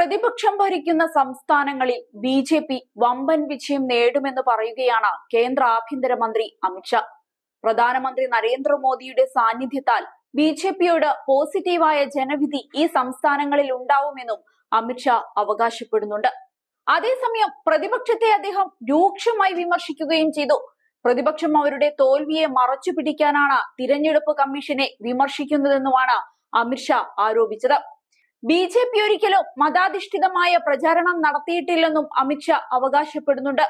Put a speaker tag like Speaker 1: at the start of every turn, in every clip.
Speaker 1: പ്രതിപക്ഷം ഭരിക്കുന്ന സംസ്ഥാനങ്ങളിൽ ബി ജെ പി വമ്പൻ വിജയം നേടുമെന്ന് പറയുകയാണ് കേന്ദ്ര ആഭ്യന്തരമന്ത്രി അമിത്ഷാ പ്രധാനമന്ത്രി നരേന്ദ്രമോദിയുടെ സാന്നിധ്യത്താൽ ബി ജെ പിയോട് പോസിറ്റീവായ ജനവിധി ഈ സംസ്ഥാനങ്ങളിൽ ഉണ്ടാവുമെന്നും അമിത്ഷാ അവകാശപ്പെടുന്നുണ്ട് അതേസമയം പ്രതിപക്ഷത്തെ അദ്ദേഹം രൂക്ഷമായി വിമർശിക്കുകയും ചെയ്തു പ്രതിപക്ഷം അവരുടെ തോൽവിയെ മറച്ചു പിടിക്കാനാണ് തിരഞ്ഞെടുപ്പ് കമ്മീഷനെ വിമർശിക്കുന്നതെന്നുമാണ് അമിത്ഷാ ആരോപിച്ചത് ബി ജെ പി ഒരിക്കലും മതാധിഷ്ഠിതമായ പ്രചാരണം നടത്തിയിട്ടില്ലെന്നും അമിത്ഷാ അവകാശപ്പെടുന്നുണ്ട്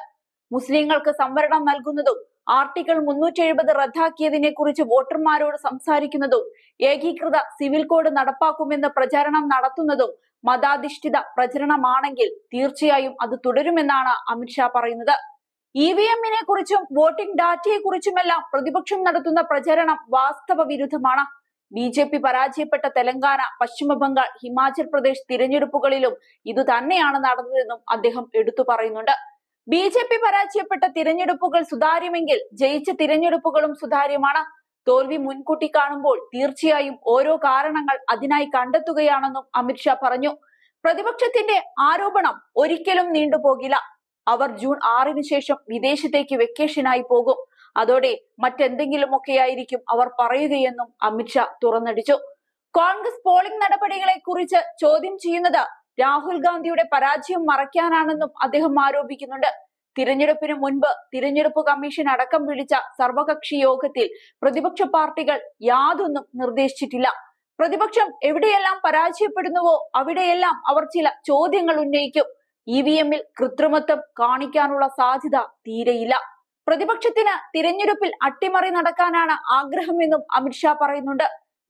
Speaker 1: മുസ്ലിങ്ങൾക്ക് സംവരണം നൽകുന്നതും ആർട്ടിക്കിൾ മുന്നൂറ്റി എഴുപത് റദ്ദാക്കിയതിനെ കുറിച്ച് വോട്ടർമാരോട് സംസാരിക്കുന്നതും ഏകീകൃത സിവിൽ കോഡ് നടപ്പാക്കുമെന്ന് പ്രചാരണം നടത്തുന്നതും മതാധിഷ്ഠിത പ്രചരണമാണെങ്കിൽ തീർച്ചയായും അത് തുടരുമെന്നാണ് അമിത്ഷാ പറയുന്നത് ഇ വി എമ്മിനെ കുറിച്ചും വോട്ടിംഗ് ഡാറ്റയെ കുറിച്ചുമെല്ലാം പ്രതിപക്ഷം നടത്തുന്ന പ്രചരണം വാസ്തവ വിരുദ്ധമാണ് ബി ജെ പി പരാജയപ്പെട്ട തെലങ്കാന പശ്ചിമ ഹിമാചൽ പ്രദേശ് തിരഞ്ഞെടുപ്പുകളിലും ഇതുതന്നെയാണ് നടന്നതെന്നും അദ്ദേഹം എടുത്തു പറയുന്നുണ്ട് ബി ജെ പി പരാജയപ്പെട്ട തിരഞ്ഞെടുപ്പുകൾ സുതാര്യമെങ്കിൽ ജയിച്ച തിരഞ്ഞെടുപ്പുകളും സുതാര്യമാണ് തോൽവി മുൻകൂട്ടി കാണുമ്പോൾ തീർച്ചയായും ഓരോ കാരണങ്ങൾ അതിനായി കണ്ടെത്തുകയാണെന്നും അമിത്ഷാ പറഞ്ഞു പ്രതിപക്ഷത്തിന്റെ ആരോപണം ഒരിക്കലും നീണ്ടുപോകില്ല അവർ ജൂൺ ആറിന് ശേഷം വിദേശത്തേക്ക് വെക്കേഷനായി പോകും അതോടെ ആയിരിക്കും അവർ പറയുകയെന്നും അമിത്ഷാ തുറന്നടിച്ചു കോൺഗ്രസ് പോളിംഗ് നടപടികളെ കുറിച്ച് ചോദ്യം ചെയ്യുന്നത് രാഹുൽ ഗാന്ധിയുടെ പരാജയം മറയ്ക്കാനാണെന്നും അദ്ദേഹം ആരോപിക്കുന്നുണ്ട് തിരഞ്ഞെടുപ്പിന് മുൻപ് തിരഞ്ഞെടുപ്പ് കമ്മീഷൻ അടക്കം വിളിച്ച സർവകക്ഷി യോഗത്തിൽ പ്രതിപക്ഷ പാർട്ടികൾ യാതൊന്നും നിർദ്ദേശിച്ചിട്ടില്ല പ്രതിപക്ഷം എവിടെയെല്ലാം പരാജയപ്പെടുന്നുവോ അവിടെയെല്ലാം അവർ ചില ചോദ്യങ്ങൾ ഉന്നയിക്കും ഇ വി എമ്മിൽ കൃത്രിമത്വം കാണിക്കാനുള്ള സാധ്യത തീരെയില്ല പ്രതിപക്ഷത്തിന് തിരഞ്ഞെടുപ്പിൽ അട്ടിമറി നടക്കാനാണ് ആഗ്രഹമെന്നും അമിത്ഷാ പറയുന്നുണ്ട്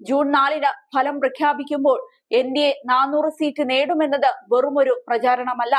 Speaker 1: ജൂൺ നാലിന് ഫലം പ്രഖ്യാപിക്കുമ്പോൾ എൻ ഡി എ നാനൂറ് സീറ്റ് നേടുമെന്നത് വെറുമൊരു പ്രചാരണമല്ല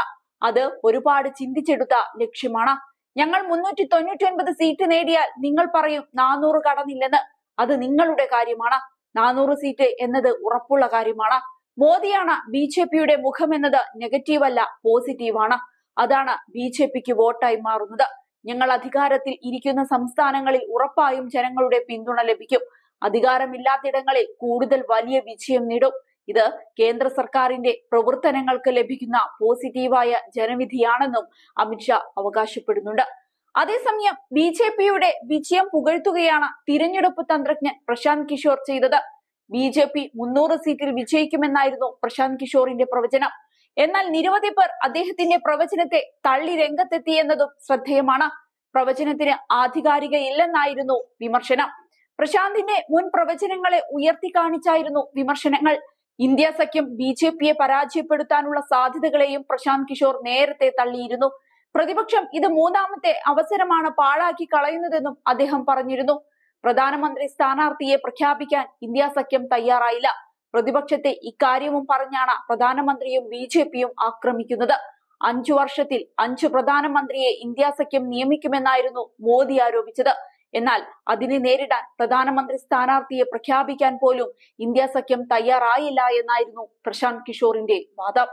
Speaker 1: അത് ഒരുപാട് ചിന്തിച്ചെടുത്ത ലക്ഷ്യമാണ് ഞങ്ങൾ മുന്നൂറ്റി തൊണ്ണൂറ്റി ഒൻപത് സീറ്റ് നേടിയാൽ നിങ്ങൾ പറയും നാനൂറ് കടന്നില്ലെന്ന് അത് നിങ്ങളുടെ കാര്യമാണ് നാനൂറ് സീറ്റ് എന്നത് ഉറപ്പുള്ള കാര്യമാണ് മോദിയാണ് ബി ജെ പിയുടെ മുഖമെന്നത് നെഗറ്റീവ് അല്ല പോസിറ്റീവാണ് അതാണ് ബി ജെ പിക്ക് വോട്ടായി മാറുന്നത് ഞങ്ങൾ അധികാരത്തിൽ ഇരിക്കുന്ന സംസ്ഥാനങ്ങളിൽ ഉറപ്പായും ജനങ്ങളുടെ പിന്തുണ ലഭിക്കും അധികാരമില്ലാത്തയിടങ്ങളിൽ കൂടുതൽ വലിയ വിജയം നേടും ഇത് കേന്ദ്ര സർക്കാരിന്റെ പ്രവർത്തനങ്ങൾക്ക് ലഭിക്കുന്ന പോസിറ്റീവായ ജനവിധിയാണെന്നും അമിത്ഷാ അവകാശപ്പെടുന്നുണ്ട് അതേസമയം ബി ജെ പിയുടെ വിജയം പുകഴ്ത്തുകയാണ് തിരഞ്ഞെടുപ്പ് തന്ത്രജ്ഞൻ പ്രശാന്ത് കിഷോർ ചെയ്തത് ബി ജെ പി മുന്നൂറ് സീറ്റിൽ വിജയിക്കുമെന്നായിരുന്നു പ്രശാന്ത് കിഷോറിന്റെ പ്രവചനം എന്നാൽ നിരവധി പേർ അദ്ദേഹത്തിന്റെ പ്രവചനത്തെ തള്ളി രംഗത്തെത്തി എന്നതും ശ്രദ്ധേയമാണ് പ്രവചനത്തിന് ആധികാരിക ഇല്ലെന്നായിരുന്നു വിമർശനം പ്രശാന്തിന്റെ മുൻ പ്രവചനങ്ങളെ ഉയർത്തി കാണിച്ചായിരുന്നു വിമർശനങ്ങൾ ഇന്ത്യ സഖ്യം ബി ജെ പിയെ പരാജയപ്പെടുത്താനുള്ള സാധ്യതകളെയും പ്രശാന്ത് കിഷോർ നേരത്തെ തള്ളിയിരുന്നു പ്രതിപക്ഷം ഇത് മൂന്നാമത്തെ അവസരമാണ് പാഴാക്കി കളയുന്നതെന്നും അദ്ദേഹം പറഞ്ഞിരുന്നു പ്രധാനമന്ത്രി സ്ഥാനാർത്ഥിയെ പ്രഖ്യാപിക്കാൻ ഇന്ത്യ സഖ്യം തയ്യാറായില്ല പ്രതിപക്ഷത്തെ ഇക്കാര്യവും പറഞ്ഞാണ് പ്രധാനമന്ത്രിയും ബി ജെ പിയും ആക്രമിക്കുന്നത് അഞ്ചു വർഷത്തിൽ അഞ്ചു പ്രധാനമന്ത്രിയെ ഇന്ത്യ സഖ്യം നിയമിക്കുമെന്നായിരുന്നു മോദി ആരോപിച്ചത് എന്നാൽ അതിനെ നേരിടാൻ പ്രധാനമന്ത്രി സ്ഥാനാർത്ഥിയെ പ്രഖ്യാപിക്കാൻ പോലും ഇന്ത്യ സഖ്യം തയ്യാറായില്ല എന്നായിരുന്നു പ്രശാന്ത് കിഷോറിന്റെ വാദം